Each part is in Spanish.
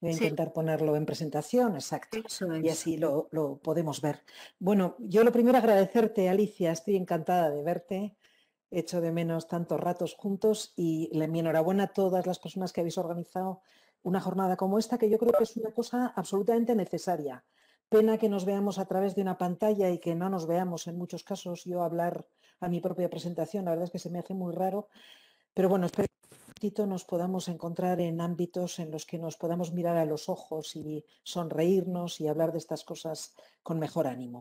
Voy a intentar ponerlo en presentación, exacto. Y así lo, podemos ver. Bueno, yo lo primero agradecerte, Alicia, estoy encantada de verte. He hecho de menos tantos ratos juntos y le, mi enhorabuena a todas las personas que habéis organizado una jornada como esta, que yo creo que es una cosa absolutamente necesaria. Pena que nos veamos a través de una pantalla y que no nos veamos en muchos casos yo hablar a mi propia presentación, la verdad es que se me hace muy raro, pero bueno, espero nos podamos encontrar en ámbitos en los que nos podamos mirar a los ojos y sonreírnos y hablar de estas cosas con mejor ánimo.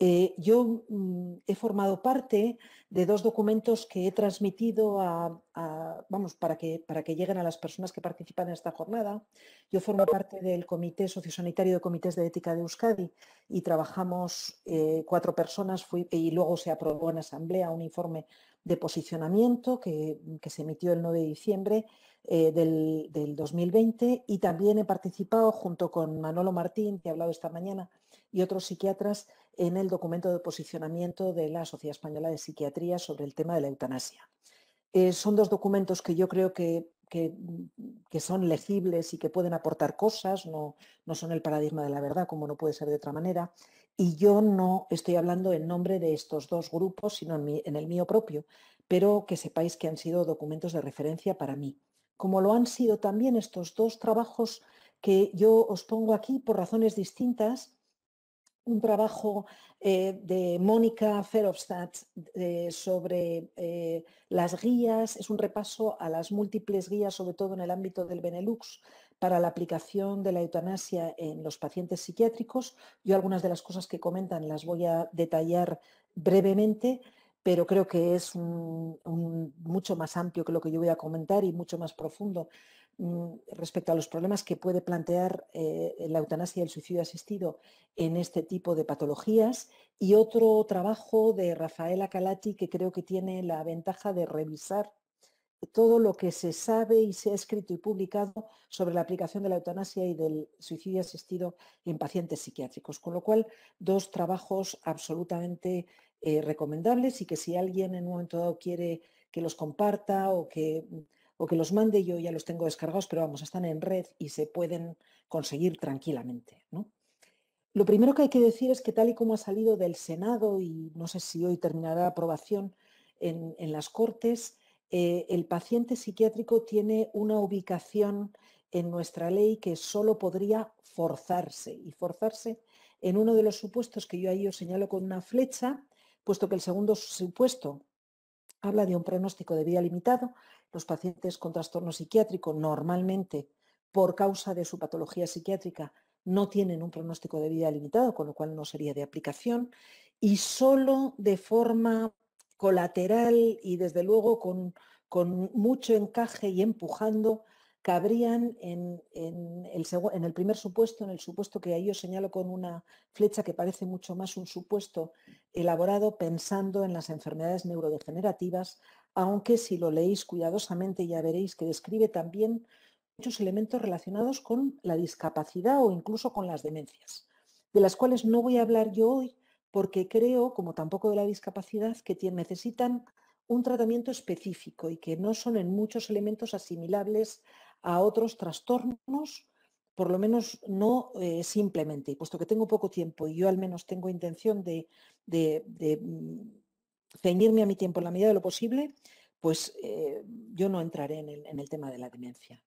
Eh, yo mm, he formado parte de dos documentos que he transmitido vamos, para, que, para que lleguen a las personas que participan en esta jornada. Yo formo parte del Comité Sociosanitario de Comités de Ética de Euskadi y trabajamos eh, cuatro personas y luego se aprobó en asamblea un informe de posicionamiento que, se emitió el 9 de diciembre eh, del, del 2020 y también he participado junto con Manolo Martín, que he hablado esta mañana, y otros psiquiatras en el documento de posicionamiento de la Sociedad Española de Psiquiatría sobre el tema de la eutanasia. Eh, son dos documentos que yo creo mm, que, son legibles y que pueden aportar cosas, no, no son el paradigma de la verdad, como no puede ser de otra manera. Y yo no estoy hablando en nombre de estos dos grupos, sino en, en el mío propio, pero que sepáis que han sido documentos de referencia para mí, como lo han sido también estos dos trabajos que yo os pongo aquí por razones distintas un trabajo eh, de Mónica Ferovstadt eh, sobre eh, las guías, es un repaso a las múltiples guías, sobre todo en el ámbito del Benelux, para la aplicación de la eutanasia en los pacientes psiquiátricos. Yo algunas de las cosas que comentan las voy a detallar brevemente, pero creo que es mucho más amplio que lo que yo voy a comentar y mucho más profundo Mm, respecto a los problemas que puede plantear eh, la eutanasia y el suicidio asistido en este tipo de patologías y otro trabajo de Rafaela Calati que creo que tiene la ventaja de revisar todo lo que se sabe y se ha escrito y publicado sobre la aplicación de la eutanasia y del suicidio asistido en pacientes psiquiátricos. Con lo cual, dos trabajos absolutamente eh, recomendables y que si alguien en un momento dado quiere que los comparta o que mm, o que los mande yo, ya los tengo descargados, pero vamos, están en red y se pueden conseguir tranquilamente. ¿no? Lo primero que hay que decir es que tal y como ha salido del Senado, y no sé si hoy terminará la aprobación en, las Cortes, eh, el paciente psiquiátrico tiene una ubicación en nuestra ley que solo podría forzarse, y forzarse en uno de los supuestos que yo ahí os señalo con una flecha, puesto que el segundo supuesto habla de un pronóstico de vida limitado, los pacientes con trastorno psiquiátrico normalmente por causa de su patología psiquiátrica no tienen un pronóstico de vida limitado, con lo cual no sería de aplicación, y solo de forma colateral y desde luego con, con mucho encaje y empujando cabrían en, el, en, el, primer supuesto, en el supuesto que ahí os señalo con una flecha que parece mucho más un supuesto elaborado pensando en las enfermedades neurodegenerativas aunque si lo leéis cuidadosamente ya veréis que describe también muchos elementos relacionados con la discapacidad o incluso con las demencias, de las cuales no voy a hablar yo hoy porque creo, como tampoco de la discapacidad, que necesitan un tratamiento específico y que no son en muchos elementos asimilables a otros trastornos, por lo menos no eh, simplemente. Y puesto que tengo poco tiempo y yo al menos tengo intención de mm, ceñirme a mi tiempo en la medida de lo posible, pues eh, yo no entraré en el, tema de la demencia.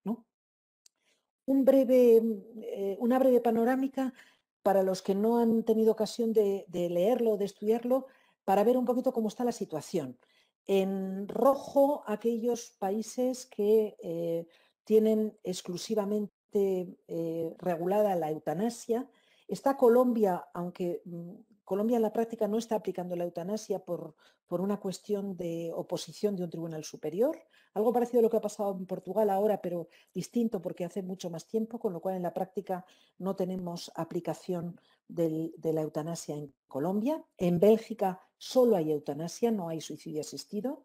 Un breve, mm, eh, una breve panorámica para los que no han tenido ocasión de, leerlo de estudiarlo, para ver un poquito cómo está la situación. En rojo, aquellos países que eh, tienen exclusivamente regulada la eutanasia. Está Colombia, aunque mm, Colombia en la práctica no está aplicando la eutanasia por, por, una cuestión de oposición de un tribunal superior, algo parecido a lo que ha pasado en Portugal ahora, pero distinto porque hace mucho más tiempo, con lo cual en la práctica no tenemos aplicación de la eutanasia en Colombia. En Bélgica solo hay eutanasia, no hay suicidio asistido.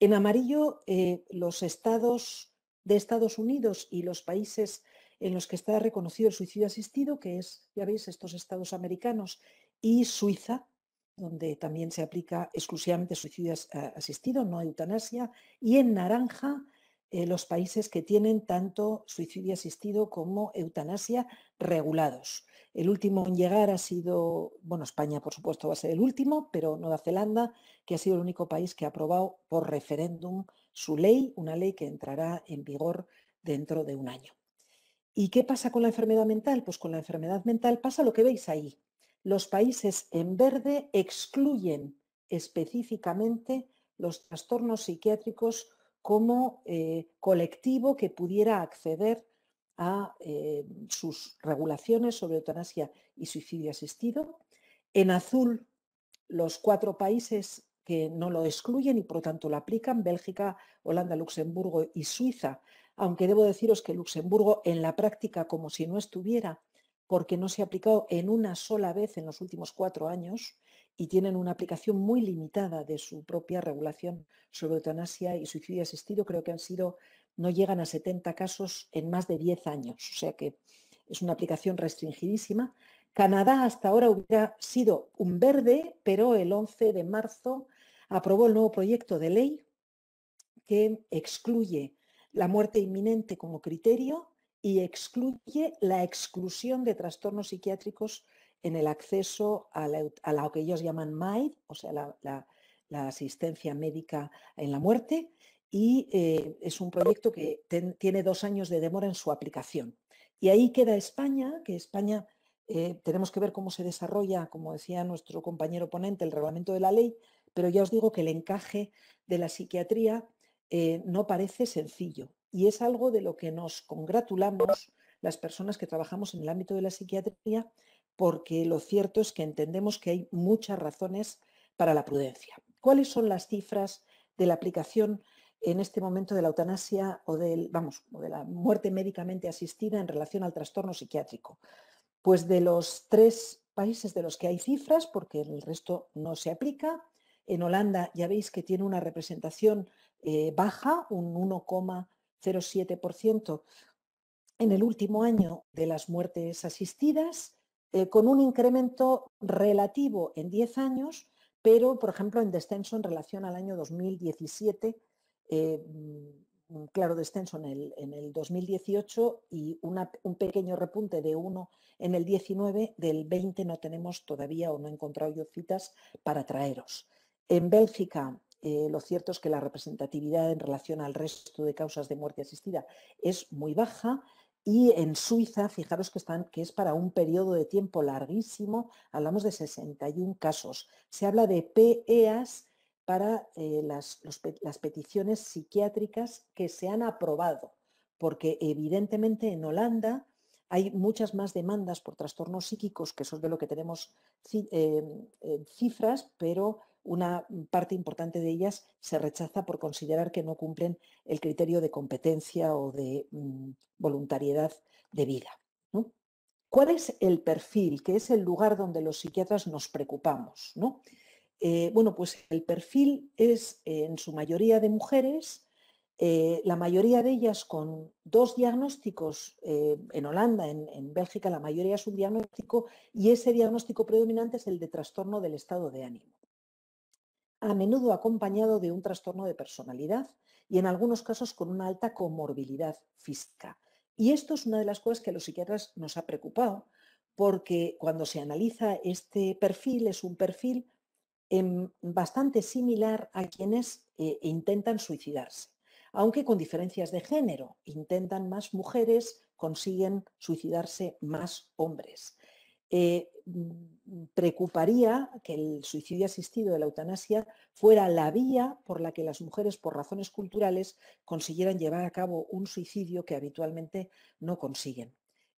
En amarillo, eh, los estados de Estados Unidos y los países en los que está reconocido el suicidio asistido, que es, ya veis, estos estados americanos y Suiza, donde también se aplica exclusivamente suicidio eh, asistido, no eutanasia, y en naranja eh, los países que tienen tanto suicidio asistido como eutanasia regulados. El último en llegar ha sido, bueno, España por supuesto va a ser el último, pero Nueva Zelanda, que ha sido el único país que ha aprobado por referéndum su ley, una ley que entrará en vigor dentro de un año. ¿Y qué pasa con la enfermedad mental? Pues con la enfermedad mental pasa lo que veis ahí. Los países en verde excluyen específicamente los trastornos psiquiátricos como eh, colectivo que pudiera acceder a eh, sus regulaciones sobre eutanasia y suicidio asistido. En azul, los cuatro países que no lo excluyen y por lo tanto lo aplican, Bélgica, Holanda, Luxemburgo y Suiza, aunque debo deciros que Luxemburgo en la práctica como si no estuviera, porque no se ha aplicado en una sola vez en los últimos cuatro años y tienen una aplicación muy limitada de su propia regulación sobre eutanasia y suicidio asistido. Creo que han sido, no llegan a 70 casos en más de 10 años, o sea que es una aplicación restringidísima. Canadá hasta ahora hubiera sido un verde, pero el 11 de marzo aprobó el nuevo proyecto de ley que excluye la muerte inminente como criterio y excluye la exclusión de trastornos psiquiátricos en el acceso a, lo que ellos llaman MAID, o sea, la, asistencia médica en la muerte, y eh, es un proyecto que tiene dos años de demora en su aplicación. Y ahí queda España, que España eh, tenemos que ver cómo se desarrolla, como decía nuestro compañero ponente, el reglamento de la ley, pero ya os digo que el encaje de la psiquiatría eh, no parece sencillo y es algo de lo que nos congratulamos las personas que trabajamos en el ámbito de la psiquiatría, porque lo cierto es que entendemos que hay muchas razones para la prudencia. ¿Cuáles son las cifras de la aplicación en este momento de la eutanasia o, del, vamos, de la muerte médicamente asistida en relación al trastorno psiquiátrico? Pues de los tres países de los que hay cifras, porque el resto no se aplica, en Holanda ya veis que tiene una representación eh, baja, un 1,5. 0,7% en el último año de las muertes asistidas, eh, con un incremento relativo en 10 años, pero, por ejemplo, en descenso en relación al año 2017, eh, mm, un claro descenso en el, en el 2018 y un pequeño repunte de 1 en el 19, del 20 no tenemos todavía o no he encontrado yo citas para traeros. En Bélgica, eh, lo cierto es que la representatividad en relación al resto de causas de muerte asistida es muy baja y en Suiza, fijaros que, es para un periodo de tiempo larguísimo, hablamos de 61 casos. Se habla de PEAs para eh, las, las peticiones psiquiátricas que se han aprobado, porque evidentemente en Holanda hay muchas más demandas por trastornos psíquicos, que eso es de lo que tenemos em, cifras, pero una parte importante de ellas se rechaza por considerar que no cumplen el criterio de competencia o de mm, voluntariedad de vida. ¿Cuál es el perfil, que es el lugar donde los psiquiatras nos preocupamos? Eh, bueno, pues el perfil es eh, en su mayoría de mujeres, eh, la mayoría de ellas con dos diagnósticos en Holanda, en, Bélgica, la mayoría es un diagnóstico y ese diagnóstico predominante es el de trastorno del estado de ánimo a menudo acompañado de un trastorno de personalidad y en algunos casos con una alta comorbilidad física. Y esto es una de las cosas que a los psiquiatras nos ha preocupado, porque cuando se analiza este perfil es un perfil em, bastante similar a quienes eh, intentan suicidarse, aunque con diferencias de género. Intentan más mujeres, consiguen suicidarse más hombres. Eh, mm, preocuparía que el suicidio asistido de la eutanasia fuera la vía por la que las mujeres, por razones culturales, consiguieran llevar a cabo un suicidio que habitualmente no consiguen.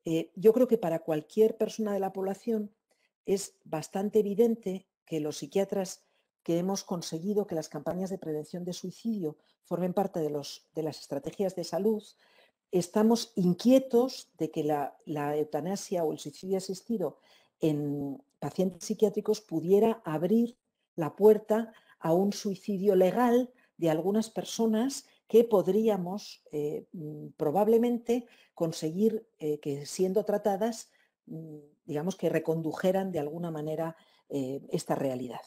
Eh, yo creo que para cualquier persona de la población es bastante evidente que los psiquiatras que hemos conseguido que las campañas de prevención de suicidio formen parte de, los, de las estrategias de salud, estamos inquietos de que la, eutanasia o el suicidio asistido en pacientes psiquiátricos pudiera abrir la puerta a un suicidio legal de algunas personas que podríamos eh, mm, probablemente conseguir eh, que siendo tratadas, mm, digamos que recondujeran de alguna manera eh, esta realidad.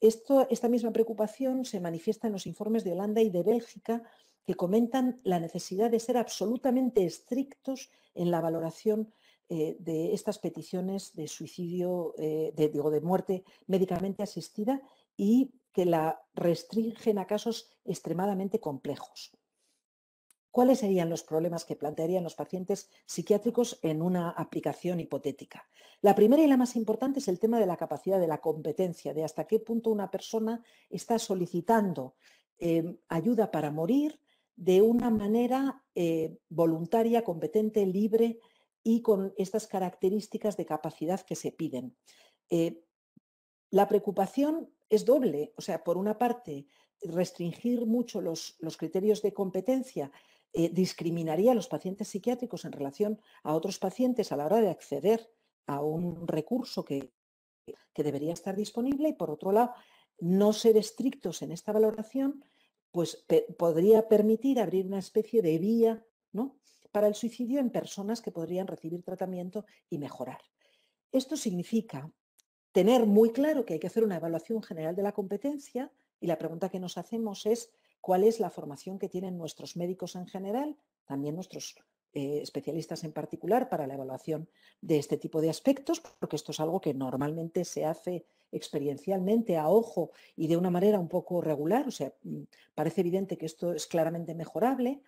esta misma preocupación se manifiesta en los informes de Holanda y de Bélgica que comentan la necesidad de ser absolutamente estrictos en la valoración eh, de estas peticiones de suicidio, eh, de, digo, de muerte médicamente asistida y que la restringen a casos extremadamente complejos. ¿Cuáles serían los problemas que plantearían los pacientes psiquiátricos en una aplicación hipotética? La primera y la más importante es el tema de la capacidad de la competencia, de hasta qué punto una persona está solicitando eh, ayuda para morir de una manera eh, voluntaria, competente, libre y con estas características de capacidad que se piden. Eh, la preocupación es doble, o sea, por una parte, restringir mucho los, criterios de competencia eh, discriminaría a los pacientes psiquiátricos en relación a otros pacientes a la hora de acceder a un recurso que, que debería estar disponible y por otro lado, no ser estrictos en esta valoración pues podría permitir abrir una especie de vía ¿no? para el suicidio en personas que podrían recibir tratamiento y mejorar. Esto significa tener muy claro que hay que hacer una evaluación general de la competencia y la pregunta que nos hacemos es cuál es la formación que tienen nuestros médicos en general, también nuestros eh, especialistas en particular para la evaluación de este tipo de aspectos, porque esto es algo que normalmente se hace experiencialmente, a ojo y de una manera un poco regular, o sea, mm, parece evidente que esto es claramente mejorable.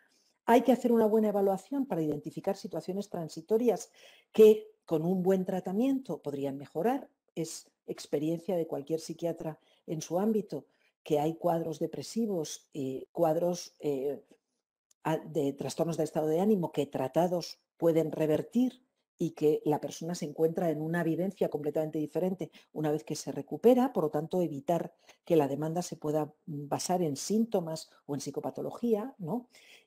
Hay que hacer una buena evaluación para identificar situaciones transitorias que con un buen tratamiento podrían mejorar. Es experiencia de cualquier psiquiatra en su ámbito que hay cuadros depresivos, cuadros eh, de trastornos de estado de ánimo que tratados pueden revertir y que la persona se encuentra en una vivencia completamente diferente una vez que se recupera, por lo tanto evitar que la demanda se pueda mm, basar en síntomas o en psicopatología, ¿no?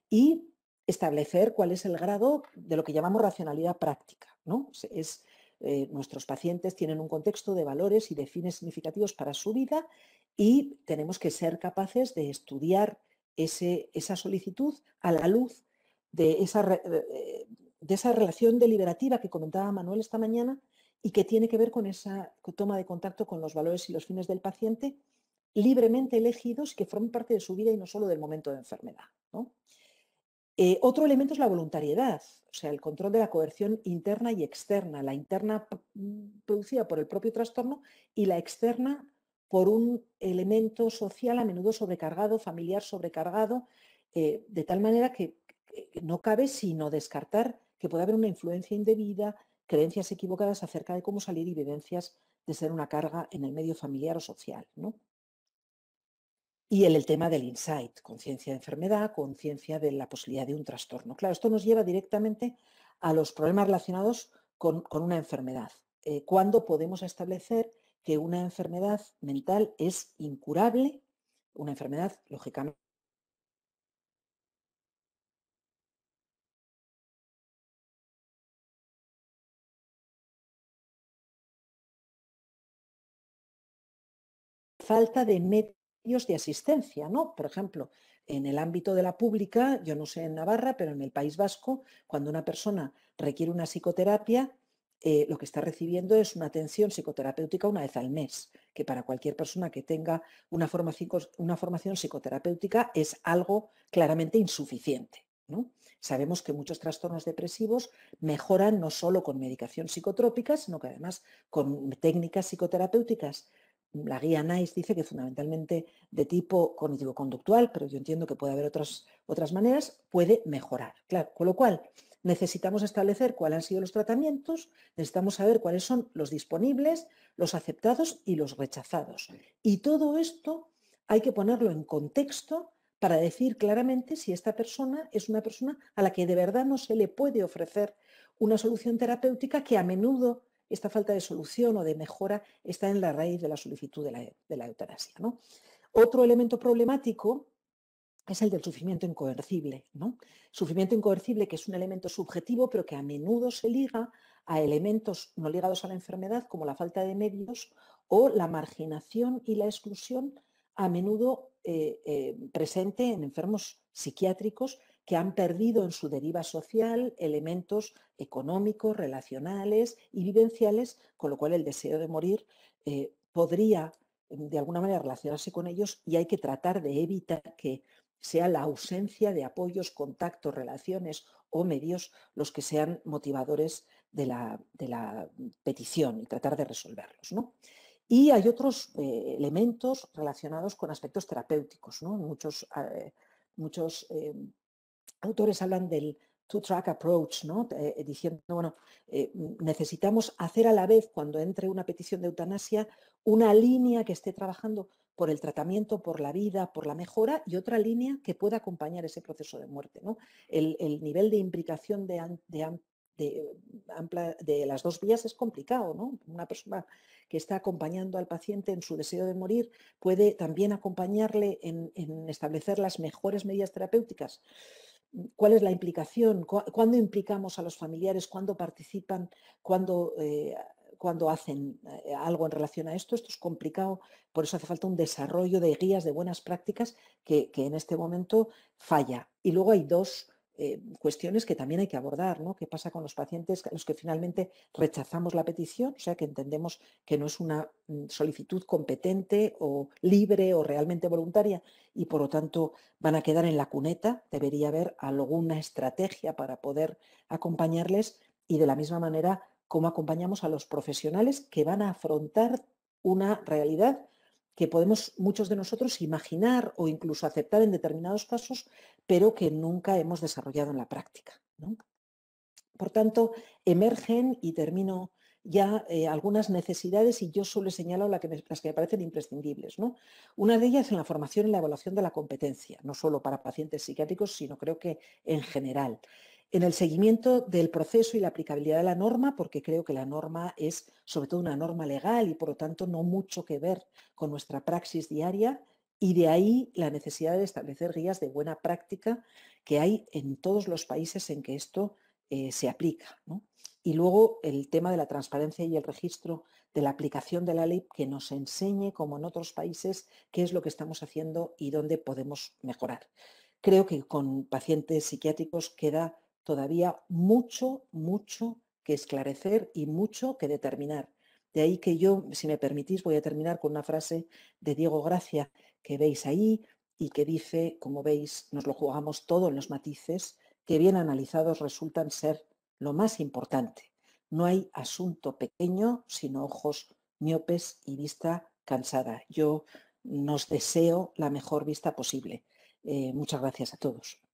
Y establecer cuál es el grado de lo que llamamos racionalidad práctica, ¿no? Es, eh, nuestros pacientes tienen un contexto de valores y de fines significativos para su vida y tenemos que ser capaces de estudiar ese, esa solicitud a la luz de esa... Eh, de esa relación deliberativa que comentaba Manuel esta mañana y que tiene que ver con esa toma de contacto con los valores y los fines del paciente libremente elegidos y que formen parte de su vida y no solo del momento de enfermedad. Eh, otro elemento es la voluntariedad, o sea, el control de la coerción interna y externa, la interna mm, producida por el propio trastorno y la externa por un elemento social a menudo sobrecargado, familiar sobrecargado, eh, de tal manera que no cabe sino descartar que puede haber una influencia indebida, creencias equivocadas acerca de cómo salir y vivencias de ser una carga en el medio familiar o social. ¿no? Y en el, tema del insight, conciencia de enfermedad, conciencia de la posibilidad de un trastorno. Claro, esto nos lleva directamente a los problemas relacionados con, una enfermedad. Eh, ¿Cuándo podemos establecer que una enfermedad mental es incurable? Una enfermedad, lógicamente, falta de medios de asistencia, ¿no? Por ejemplo, en el ámbito de la pública, yo no sé en Navarra, pero en el País Vasco, cuando una persona requiere una psicoterapia, eh, lo que está recibiendo es una atención psicoterapéutica una vez al mes, que para cualquier persona que tenga una formación, una formación psicoterapéutica es algo claramente insuficiente. ¿no? Sabemos que muchos trastornos depresivos mejoran no solo con medicación psicotrópica, sino que además con técnicas psicoterapéuticas la guía NICE dice que fundamentalmente de tipo cognitivo-conductual, pero yo entiendo que puede haber otras, otras maneras, puede mejorar. Claro, con lo cual, necesitamos establecer cuáles han sido los tratamientos, necesitamos saber cuáles son los disponibles, los aceptados y los rechazados. Y todo esto hay que ponerlo en contexto para decir claramente si esta persona es una persona a la que de verdad no se le puede ofrecer una solución terapéutica que a menudo esta falta de solución o de mejora está en la raíz de la solicitud de la, eutanasia. ¿no? Otro elemento problemático es el del sufrimiento incoercible. ¿no? Sufrimiento incoercible que es un elemento subjetivo, pero que a menudo se liga a elementos no ligados a la enfermedad, como la falta de medios o la marginación y la exclusión, a menudo eh, eh, presente en enfermos psiquiátricos que han perdido en su deriva social elementos económicos, relacionales y vivenciales, con lo cual el deseo de morir eh, podría em, de alguna manera relacionarse con ellos y hay que tratar de evitar que sea la ausencia de apoyos, contactos, relaciones o medios los que sean motivadores de la, petición y tratar de resolverlos. Y hay otros eh, elementos relacionados con aspectos terapéuticos. ¿no? Muchos, eh, muchos em, autores hablan del two-track approach, ¿no? Eh, eh, diciendo, bueno, eh, mm, necesitamos hacer a la vez cuando entre una petición de eutanasia una línea que esté trabajando por el tratamiento, por la vida, por la mejora y otra línea que pueda acompañar ese proceso de muerte. ¿no? El, nivel de implicación mm, de, las dos vías es complicado. Una persona que está acompañando al paciente en su deseo de morir puede también acompañarle en establecer las mejores medidas terapéuticas cuál es la implicación, cuándo implicamos a los familiares, cuándo participan, cuándo, eh, hacen eh, algo en relación a esto. Esto es complicado, por eso hace falta un desarrollo de guías de buenas prácticas que, que en este momento falla. Y luego hay dos eh, cuestiones que también hay que abordar, ¿no? ¿Qué pasa con los pacientes a los que finalmente rechazamos la petición? O sea, que entendemos que no es una mm, solicitud competente o libre o realmente voluntaria y por lo tanto van a quedar en la cuneta. Debería haber alguna estrategia para poder acompañarles y de la misma manera cómo acompañamos a los profesionales que van a afrontar una realidad que podemos muchos de nosotros imaginar o incluso aceptar en determinados casos, pero que nunca hemos desarrollado en la práctica. Por tanto, emergen, y termino ya, eh, algunas necesidades y yo solo señalo las que me parecen imprescindibles. Una de ellas en la formación y la evaluación de la competencia, no solo para pacientes psiquiátricos, sino creo que en general en el seguimiento del proceso y la aplicabilidad de la norma, porque creo que la norma es sobre todo una norma legal y por lo tanto no mucho que ver con nuestra praxis diaria, y de ahí la necesidad de establecer guías de buena práctica que hay en todos los países en que esto eh, se aplica. Y luego el tema de la transparencia y el registro de la aplicación de la ley que nos enseñe, como en otros países, qué es lo que estamos haciendo y dónde podemos mejorar. Creo que con pacientes psiquiátricos queda todavía mucho, mucho que esclarecer y mucho que determinar. De ahí que yo, si me permitís, voy a terminar con una frase de Diego Gracia que veis ahí y que dice, como veis, nos lo jugamos todo en los matices, que bien analizados resultan ser lo más importante. No hay asunto pequeño sino ojos miopes y vista cansada. Yo nos deseo la mejor vista posible. Eh, muchas gracias a todos.